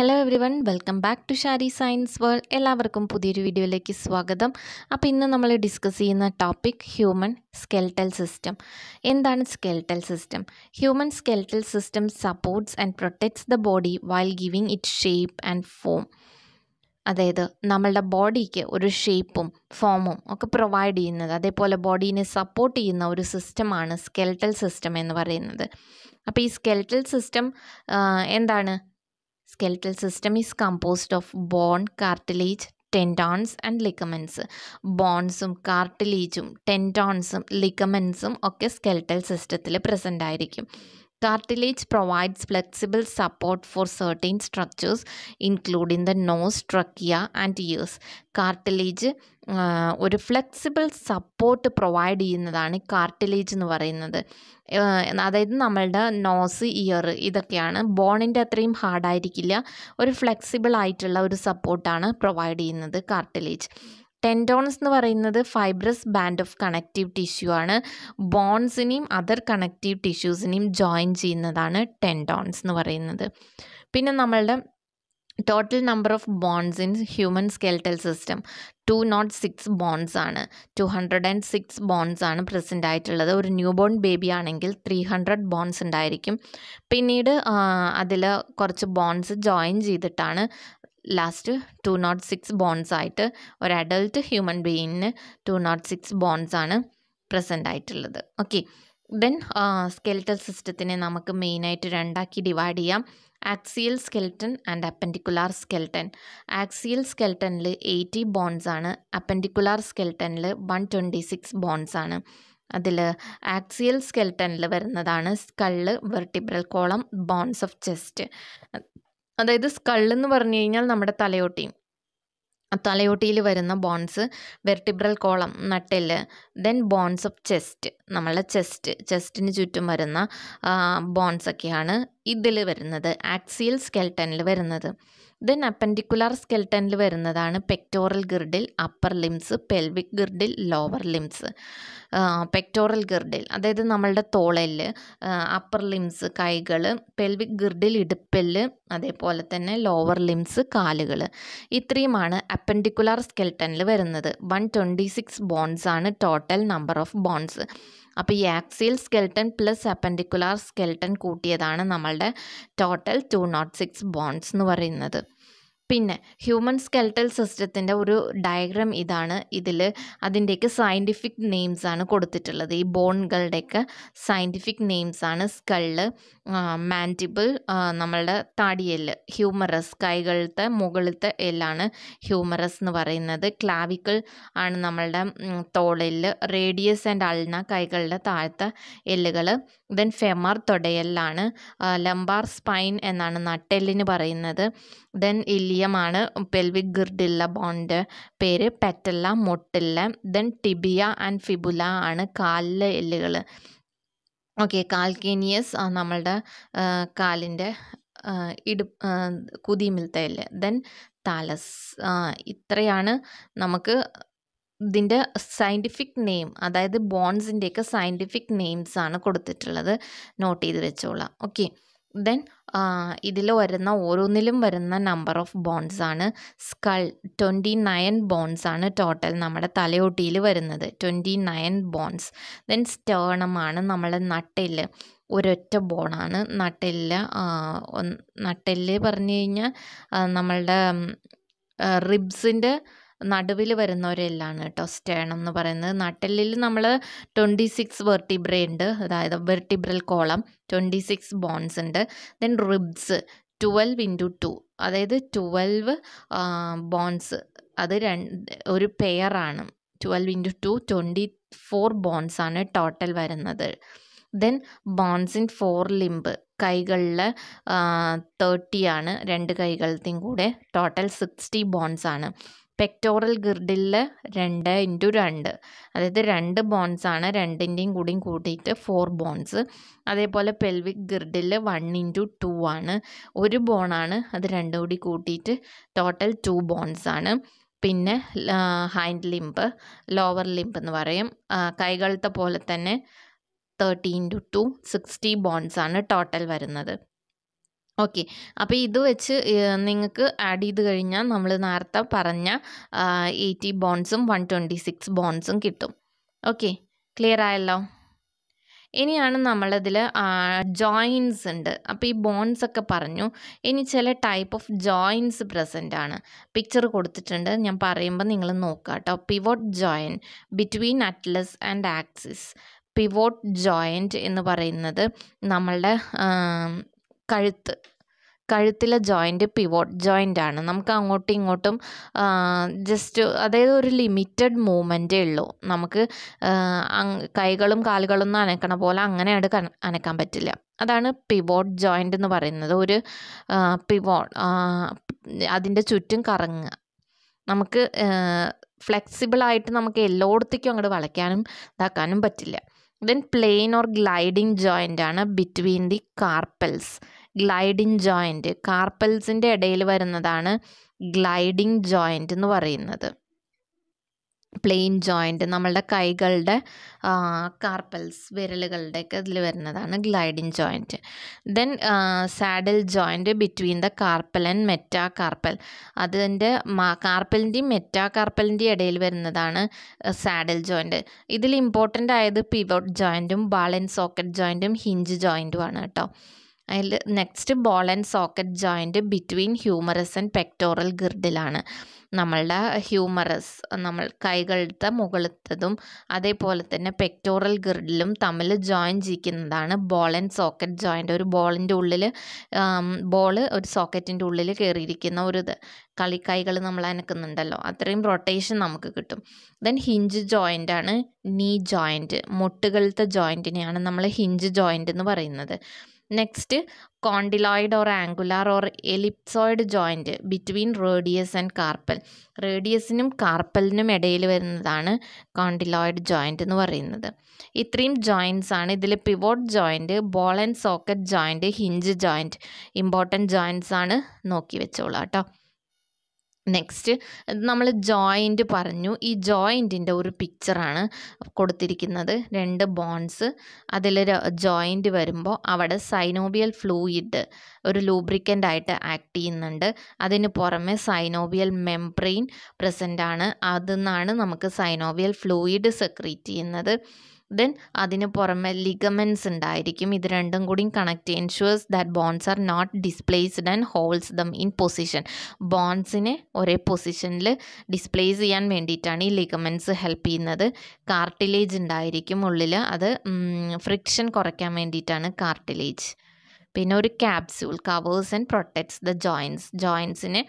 Hello everyone welcome back to Shari science world എല്ലാവർക്കും പുതിയൊരു വീഡിയോയിലേക്ക് സ്വാഗതം അപ്പോൾ ഇന്ന് നമ്മൾ ഡിസ്കസ് ചെയ്യുന്ന ടോപ്പിക് ഹ്യൂമൻ സ്കെൽട്ടൽ സിസ്റ്റം എന്താണ് skeletal system human skeletal system supports and protects the body while giving it shape and form അതായത് നമ്മളുടെ ബോഡിക്ക് ഒരു ഷേപ്പും ഫോമും ഒക്കെ പ്രൊവൈഡ് ചെയ്യുന്നത് അതേപോലെ ബോഡീനെ സപ്പോർട്ട് ചെയ്യുന്ന ഒരു സിസ്റ്റമാണ് സ്കെൽട്ടൽ സിസ്റ്റം എന്ന് പറയുന്നത് അപ്പോൾ ഈ സ്കെൽട്ടൽ സിസ്റ്റം എന്താണ് skeletal system is composed of bone cartilage tendons and ligaments ബോൺസും കാർട്ടിലേജും ടെൻഡോൺസും ലിഗമെൻസും ഒക്കെ സ്കെൽറ്റൽ സിസ്റ്റത്തിൽ പ്രസൻ്റ് ആയിരിക്കും Cartilage provides flexible support for certain structures, including the nose, trachea, and ears. Cartilage uh, ഒരു ഫ്ലെക്സിബിൾ സപ്പോർട്ട് പ്രൊവൈഡ് ചെയ്യുന്നതാണ് കാർട്ടിലേജ് എന്ന് പറയുന്നത് uh, അതായത് നമ്മളുടെ നോസ് ഇയർ ഇതൊക്കെയാണ് ബോണിൻ്റെ അത്രയും ഹാർഡായിരിക്കില്ല ഒരു ഫ്ലെക്സിബിൾ ആയിട്ടുള്ള ഒരു സപ്പോർട്ടാണ് പ്രൊവൈഡ് ചെയ്യുന്നത് കാർട്ടിലേജ് ടെൻഡോൺസ് എന്ന് പറയുന്നത് fibrous band of connective tissue ആണ് ബോൺസിനെയും അതർ കണക്റ്റീവ് ടിഷ്യൂസിനെയും ജോയിൻ ചെയ്യുന്നതാണ് ടെൻഡോൺസ് എന്ന് പറയുന്നത് പിന്നെ നമ്മളുടെ total number of bones in human skeletal system two nought six bones ആണ് two hundred and six bones ആണ് പ്രസൻ്റ് ആയിട്ടുള്ളത് ഒരു ന്യൂ ബോൺ ബേബി ആണെങ്കിൽ ത്രീ ഹൺഡ്രഡ് ബോൺസ് ഉണ്ടായിരിക്കും പിന്നീട് അതിൽ കുറച്ച് ബോൺസ് ജോയിൻ ചെയ്തിട്ടാണ് last two nought six bones ആയിട്ട് ഒരു അഡൾട്ട് ഹ്യൂമൻ ബീയിങ്ങിന് ടു നോട്ട് സിക്സ് ബോൺസ് ആണ് പ്രസൻ്റ് ആയിട്ടുള്ളത് ഓക്കെ ദെൻ സ്കെൽറ്റൽ സിസ്റ്റത്തിനെ നമുക്ക് മെയിനായിട്ട് രണ്ടാക്കി ഡിവൈഡ് ചെയ്യാം axial skeleton and appendicular skeleton axial സ്കെൽറ്റനിൽ എയ്റ്റി ബോൺസ് ആണ് അപ്പൻഡിക്കുലാർ സ്കെൽറ്റനിൽ വൺ ട്വൻറ്റി സിക്സ് ബോൺസ് ആണ് അതിൽ ആക്സിയൽ സ്കെൽറ്റനിൽ വരുന്നതാണ് skull vertebral column bones of chest അതായത് സ്കള്ളെന്ന് പറഞ്ഞു കഴിഞ്ഞാൽ നമ്മുടെ തലയോട്ടി തലയോട്ടിയിൽ വരുന്ന ബോൺസ് വെർട്ടിബ്രൽ കോളം നട്ടെല്ല് ദെൻ ബോൺസ് ഓഫ് ചെസ്റ്റ് നമ്മളെ ചെസ്റ്റ് ചെസ്റ്റിന് ചുറ്റും വരുന്ന ബോൺസൊക്കെയാണ് ഇതിൽ വരുന്നത് ആക്സിയൽ സ്കെൽട്ടനിൽ വരുന്നത് ദെൻ അപ്പൻഡിക്കുലർ സ്കെൽട്ടനിൽ വരുന്നതാണ് pectoral girdle upper limbs pelvic girdle lower limbs pectoral girdle അതായത് നമ്മളുടെ തോളല് അപ്പർ ലിംസ് കൈകൾ പെൽവിക് ഗിർഡിൽ ഇടുപ്പല് അതേപോലെ തന്നെ ലോവർ ലിംസ് കാലുകൾ ഇത്രയുമാണ് അപ്പൻഡിക്കുലർ സ്കെൽട്ടനിൽ വരുന്നത് വൺ ട്വൻറ്റി സിക്സ് ബോൺസ് ആണ് ടോട്ടൽ നമ്പർ ഓഫ് ബോൺസ് അപ്പോൾ ഈ axial skeleton plus appendicular skeleton കൂട്ടിയതാണ് നമ്മളുടെ total two nought six bones എന്ന് പറയുന്നത് പിന്നെ ഹ്യൂമൻ സ്കെൽട്ടൽ സിസ്റ്റത്തിൻ്റെ ഒരു ഡയഗ്രാം ഇതാണ് ഇതിൽ അതിൻ്റെയൊക്കെ സയൻറ്റിഫിക് നെയിംസ് ആണ് കൊടുത്തിട്ടുള്ളത് ഈ ബോണുകളുടെയൊക്കെ സയൻറ്റിഫിക് നെയിംസ് ആണ് സ്കള് മാൻറ്റിബിൾ നമ്മളുടെ താടിയെല്ല് ഹ്യൂമറസ് കൈകളിലത്തെ മുകളിലത്തെ എല്ലാണ് ഹ്യൂമറസ് എന്ന് പറയുന്നത് ക്ലാവിക്കൽ ആണ് നമ്മളുടെ തോളെല്ല് റേഡിയസ് ആൻഡ് അൾന കൈകളുടെ താഴത്തെ എല്ലുകൾ ദെൻ ഫെമർ തൊടയെല്ലാണ് ലംബാർ സ്പൈൻ എന്നാണ് നട്ടെല്ലിന് പറയുന്നത് ദെൻ ഇല്ലിയ തുല്യമാണ് പെൽവിക് ഗിർഡില്ല ബോണ്ട് പേര് പെറ്റല്ല മൊട്ടില്ല ദെൻ ടിബിയ ആൻഡ് ഫിബുല ആണ് കാലിലെ എല്ലുകൾ ഓക്കെ കാൽക്കേനിയസ് നമ്മളുടെ കാലിൻ്റെ ഇടു കുതിമിലത്തെ എല്ല് ദെൻ താലസ് ഇത്രയാണ് നമുക്ക് ഇതിൻ്റെ സയൻറ്റിഫിക് നെയിം അതായത് ബോൺസിൻ്റെയൊക്കെ സയൻറ്റിഫിക് നെയിംസ് ആണ് കൊടുത്തിട്ടുള്ളത് നോട്ട് ചെയ്ത് വെച്ചോളാം ഓക്കെ ദെൻ ഇതിൽ വരുന്ന ഓരോന്നിലും വരുന്ന നമ്പർ ഓഫ് ബോൺസ് ആണ് സ്കൾ ട്വൻറ്റി നയൻ ബോൺസ് ആണ് ടോട്ടൽ നമ്മുടെ തലയോട്ടിയിൽ വരുന്നത് ട്വൻറ്റി നയൻ ബോൺസ് ദെൻ സ്റ്റേണമാണ് നമ്മുടെ നട്ടെല്ല് ഒരൊറ്റ ബോണാണ് നട്ടെല്ല് നട്ടെല്ല് പറഞ്ഞു കഴിഞ്ഞാൽ നമ്മളുടെ റിബ്സിൻ്റെ നടുവിൽ വരുന്നവരെല്ലാം കേട്ടോ സ്റ്റേണം എന്ന് പറയുന്നത് നട്ടലിൽ നമ്മൾ ട്വൻറ്റി സിക്സ് വെർട്ടിബ്ര ഉണ്ട് അതായത് vertebral column twenty six bones ഉണ്ട് then ribs twelve into two അതായത് ട്വൽവ് ബോൺസ് അത് രണ്ട് ഒരു പെയറാണ് twelve into two twenty four ബോൺസാണ് ടോട്ടൽ വരുന്നത് then bones in four limb കൈകളിൽ തേർട്ടിയാണ് രണ്ട് കൈകളത്തെയും കൂടെ ടോട്ടൽ സിക്സ്റ്റി ബോൺസ് ആണ് പെക്ടോറൽ ഗിർഡിൽ രണ്ട് ഇൻറ്റു രണ്ട് അതായത് രണ്ട് ബോൺസ് ആണ് രണ്ടിൻ്റെയും കൂടിയും കൂട്ടിയിട്ട് ഫോർ ബോൺസ് അതേപോലെ pelvic girdle one into two ആണ് ഒരു ബോണാണ് അത് രണ്ടും കൂടി കൂട്ടിയിട്ട് ടോട്ടൽ ടു ബോൺസ് ആണ് പിന്നെ ഹൈൻഡ് ലിമ്പ് ലോവർ ലിമ്പ് എന്ന് പറയും കൈകളത്തെ പോലെ തന്നെ thirty into two sixty bones ആണ് ടോട്ടൽ വരുന്നത് ഓക്കെ അപ്പോൾ ഇത് വെച്ച് നിങ്ങൾക്ക് ആഡ് ചെയ്ത് കഴിഞ്ഞാൽ നമ്മൾ നേരത്തെ പറഞ്ഞ എയ്റ്റി ബോൺസും വൺ ട്വൻറ്റി സിക്സ് ബോൺസും കിട്ടും ഓക്കെ ക്ലിയർ ആയല്ലോ ഇനിയാണ് നമ്മളതിൽ ജോയിൻസ് ഉണ്ട് അപ്പോൾ ഈ ബോൺസ് ഒക്കെ പറഞ്ഞു ഇനി ചില ടൈപ്പ് ഓഫ് ജോയിൻസ് പ്രസൻ്റ് ആണ് പിക്ചർ കൊടുത്തിട്ടുണ്ട് ഞാൻ പറയുമ്പോൾ നിങ്ങൾ നോക്കുക കേട്ടോ pivot joint between atlas and axis pivot joint എന്ന് പറയുന്നത് നമ്മളുടെ കഴുത്ത് കഴുത്തിലെ ജോയിൻറ്റ് പിവോട്ട് ജോയിൻ്റ് ആണ് നമുക്ക് അങ്ങോട്ടും ഇങ്ങോട്ടും ജസ്റ്റ് അതായത് ഒരു ലിമിറ്റഡ് മൂവ്മെൻറ്റേ ഉള്ളൂ നമുക്ക് കൈകളും കാലുകളും ഒന്നും അനക്കണ പോലെ അങ്ങനെ അങ്ങോട്ട് അനക്കാൻ പറ്റില്ല അതാണ് പിവോട്ട് ജോയിൻ്റ് എന്ന് പറയുന്നത് ഒരു പിവോട്ട് അതിൻ്റെ ചുറ്റും കറങ്ങുക നമുക്ക് ഫ്ലെക്സിബിളായിട്ട് നമുക്ക് എല്ലായിടത്തേക്കും അങ്ങോട്ട് വളയ്ക്കാനും ഇതാക്കാനും പറ്റില്ല then plane or gliding joint ആണ് between the carpals gliding joint കാർപ്പൽസിൻ്റെ ഇടയിൽ വരുന്നതാണ് ഗ്ലൈഡിങ് ജോയിൻറ്റ് എന്ന് പറയുന്നത് പ്ലെയിൻ ജോയിൻറ്റ് നമ്മളുടെ കൈകളുടെ കാർപ്പൽസ് വിരലുകളുടെയൊക്കെ ഇതിൽ വരുന്നതാണ് gliding joint then saddle joint between the carpal and metacarpal അതിൻ്റെ കാർപ്പലിൻ്റെയും മെറ്റാ കാർപ്പലിൻ്റെയും ഇടയിൽ വരുന്നതാണ് സാഡിൽ ജോയിൻറ്റ് ഇതിൽ ഇമ്പോർട്ടൻ്റ് ആയത് പിവോട്ട് ജോയിൻറ്റും ബാൾ സോക്കറ്റ് ജോയിൻറ്റും ഹിഞ്ച് ജോയിൻറ്റുമാണ് കേട്ടോ അതിൽ next ball and socket joint between humerus and pectoral ഗിർഡിലാണ് നമ്മളുടെ ഹ്യൂമറസ് നമ്മൾ കൈകളുടെ മുകളിലത്തതും അതേപോലെ തന്നെ പെക്ടോറൽ ഗിർഡിലും തമ്മിൽ ജോയിൻ ചെയ്യിക്കുന്നതാണ് ബോൾ ആൻഡ് സോക്കറ്റ് ജോയിൻ്റ് ഒരു ബോളിൻ്റെ ഉള്ളിൽ ബോൾ ഒരു സോക്കറ്റിൻ്റെ ഉള്ളിൽ കയറിയിരിക്കുന്ന ഒരു ഇത് കളി നമ്മൾ അനക്കുന്നുണ്ടല്ലോ അത്രയും റൊട്ടേഷൻ നമുക്ക് കിട്ടും ദെൻ ഹിഞ്ച് ജോയിൻ്റ് ആണ് നീ ജോയിൻറ്റ് മുട്ടുകളുടെ ജോയിൻറ്റിനെയാണ് നമ്മൾ ഹിഞ്ച് ജോയിൻ്റ് എന്ന് പറയുന്നത് next condyloid or angular or ellipsoid joint between radius and carpal റേഡിയസിനും കാർപ്പലിനും ഇടയിൽ വരുന്നതാണ് കോണ്ടിലോയിഡ് ജോയിൻറ്റ് എന്ന് പറയുന്നത് ഇത്രയും ജോയിൻറ്റ്സ് ആണ് ഇതിൽ pivot joint ball and socket joint hinge joint important joints ആണ് നോക്കി വെച്ചോളാം കേട്ടോ നെക്സ്റ്റ് നമ്മൾ ജോയിൻ്റ് പറഞ്ഞു ഈ ജോയിൻറ്റിൻ്റെ ഒരു പിക്ചറാണ് കൊടുത്തിരിക്കുന്നത് രണ്ട് ബോൺസ് അതിൽ ജോയിൻ്റ് വരുമ്പോൾ അവിടെ സൈനോബിയൽ ഫ്ലൂയിഡ് ഒരു ലൂബ്രിക്കൻ്റ് ആയിട്ട് ആക്ട് ചെയ്യുന്നുണ്ട് അതിന് പുറമെ സൈനോബിയൽ മെംബ്രെയിൻ പ്രസൻ്റ് ആണ് അതിൽ നിന്നാണ് നമുക്ക് സൈനോബിയൽ ഫ്ലൂയിഡ് സെക്രീറ്റ് ചെയ്യുന്നത് ദെൻ അതിന് പുറമെ ലിഗമെൻസ് ഉണ്ടായിരിക്കും ഇത് രണ്ടും കൂടി connect ensures that bones are not displaced and holds them in position ബോൺസിനെ ഒരേ പൊസിഷനിൽ ഡിസ്പ്ലേസ് ചെയ്യാൻ വേണ്ടിയിട്ടാണ് ഈ ലിഗമെൻസ് ഹെൽപ്പ് ചെയ്യുന്നത് കാർട്ടിലേജ് ഉണ്ടായിരിക്കും ഉള്ളിൽ അത് ഫ്രിക്ഷൻ കുറയ്ക്കാൻ വേണ്ടിയിട്ടാണ് കാർട്ടിലേജ് പിന്നെ ഒരു capsule covers and protects the joints ജോയിൻസിനെ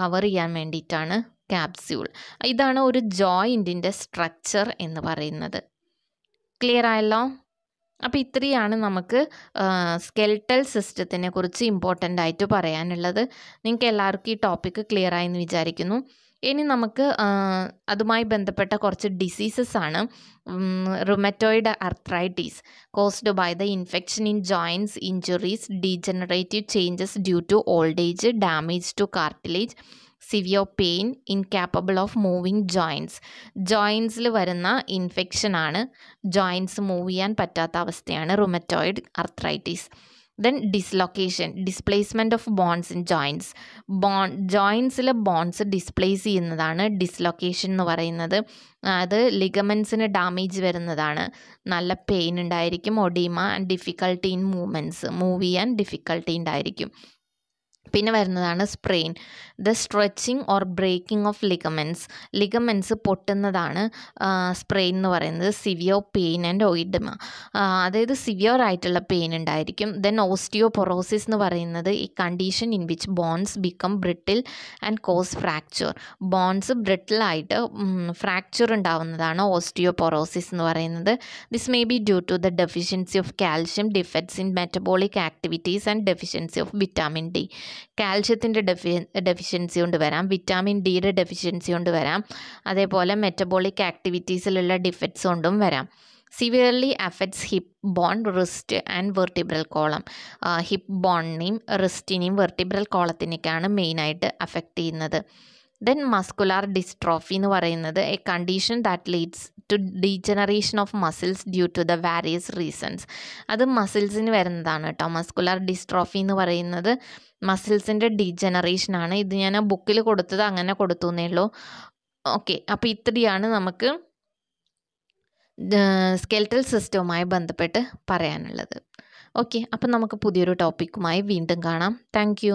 കവർ ചെയ്യാൻ വേണ്ടിയിട്ടാണ് ക്യാപ്സ്യൂൾ ഇതാണ് ഒരു ജോയിൻറ്റിൻ്റെ സ്ട്രക്ചർ എന്ന് പറയുന്നത് ക്ലിയർ ആയല്ലോ അപ്പോൾ ഇത്രയാണ് നമുക്ക് സ്കെൽട്ടൽ സിസ്റ്റത്തിനെ കുറിച്ച് ഇമ്പോർട്ടൻ്റ് ആയിട്ട് പറയാനുള്ളത് നിങ്ങൾക്ക് എല്ലാവർക്കും ഈ ടോപ്പിക്ക് ക്ലിയർ ആയെന്ന് വിചാരിക്കുന്നു ഇനി നമുക്ക് അതുമായി ബന്ധപ്പെട്ട കുറച്ച് ഡിസീസസ് ആണ് rheumatoid arthritis caused by the infection in joints injuries degenerative changes due to old age damage to cartilage severe pain incapable of moving joints ജോയിൻസിൽ വരുന്ന ഇൻഫെക്ഷൻ ആണ് ജോയിൻസ് മൂവ് ചെയ്യാൻ പറ്റാത്ത അവസ്ഥയാണ് rheumatoid arthritis then dislocation displacement of bones in joints bone ജോയിൻസിൽ bones displace ചെയ്യുന്നതാണ് dislocation എന്ന് പറയുന്നത് അത് ലിഗമെൻസിന് ഡാമേജ് വരുന്നതാണ് നല്ല പെയിൻ ഉണ്ടായിരിക്കും oedema and difficulty in movements move ചെയ്യാൻ ഡിഫിക്കൽട്ടി ഉണ്ടായിരിക്കും പിന്നെ വരുന്നതാണ് sprain the stretching or breaking of ligaments ligaments പൊട്ടുന്നതാണ് സ്പ്രെയിൻ എന്ന് പറയുന്നത് സിവിയർ പെയിൻ ആൻഡ് ഓയിഡമ അതായത് സിവിയർ ആയിട്ടുള്ള പെയിൻ ഉണ്ടായിരിക്കും ദെൻ ഓസ്റ്റിയോപൊറോസിസ് എന്ന് പറയുന്നത് ഈ condition in which bones become brittle and cause fracture bones ബ്രിട്ടിലായിട്ട് ഫ്രാക്ചർ ഉണ്ടാവുന്നതാണ് ഓസ്റ്റിയോപൊറോസിസ് എന്ന് പറയുന്നത് this may be due to the deficiency of calcium defects in metabolic activities and deficiency of vitamin D കാൽഷ്യത്തിൻ്റെ ഡെഫി deficiency കൊണ്ട് വരാം vitamin ഡിയുടെ deficiency കൊണ്ട് വരാം അതേപോലെ മെറ്റബോളിക് ആക്ടിവിറ്റീസിലുള്ള ഡിഫക്ട്സ് കൊണ്ടും വരാം severely affects hip bone wrist and vertebral column hip ബോണിനെയും റിസ്റ്റിനെയും വെർട്ടിബ്രൽ കോളത്തിനേക്കാണ് മെയിനായിട്ട് അഫക്റ്റ് ചെയ്യുന്നത് ദെൻ മസ്കുലാർ ഡിസ്ട്രോഫി എന്ന് പറയുന്നത് a condition that leads to degeneration of muscles due to the various reasons അത് മസിൽസിന് വരുന്നതാണ് കേട്ടോ മസ്കുലാർ ഡിസ്ട്രോഫി എന്ന് പറയുന്നത് മസിൽസിൻ്റെ ഡീജനറേഷനാണ് ഇത് ഞാൻ ആ ബുക്കിൽ കൊടുത്തത് അങ്ങനെ കൊടുത്തു എന്നേ ഉള്ളൂ ഓക്കെ അപ്പോൾ ഇത്രയാണ് നമുക്ക് സ്കെൽറ്റൽ സിസ്റ്റവുമായി ബന്ധപ്പെട്ട് പറയാനുള്ളത് ഓക്കെ അപ്പം നമുക്ക് പുതിയൊരു ടോപ്പിക്കുമായി വീണ്ടും കാണാം താങ്ക്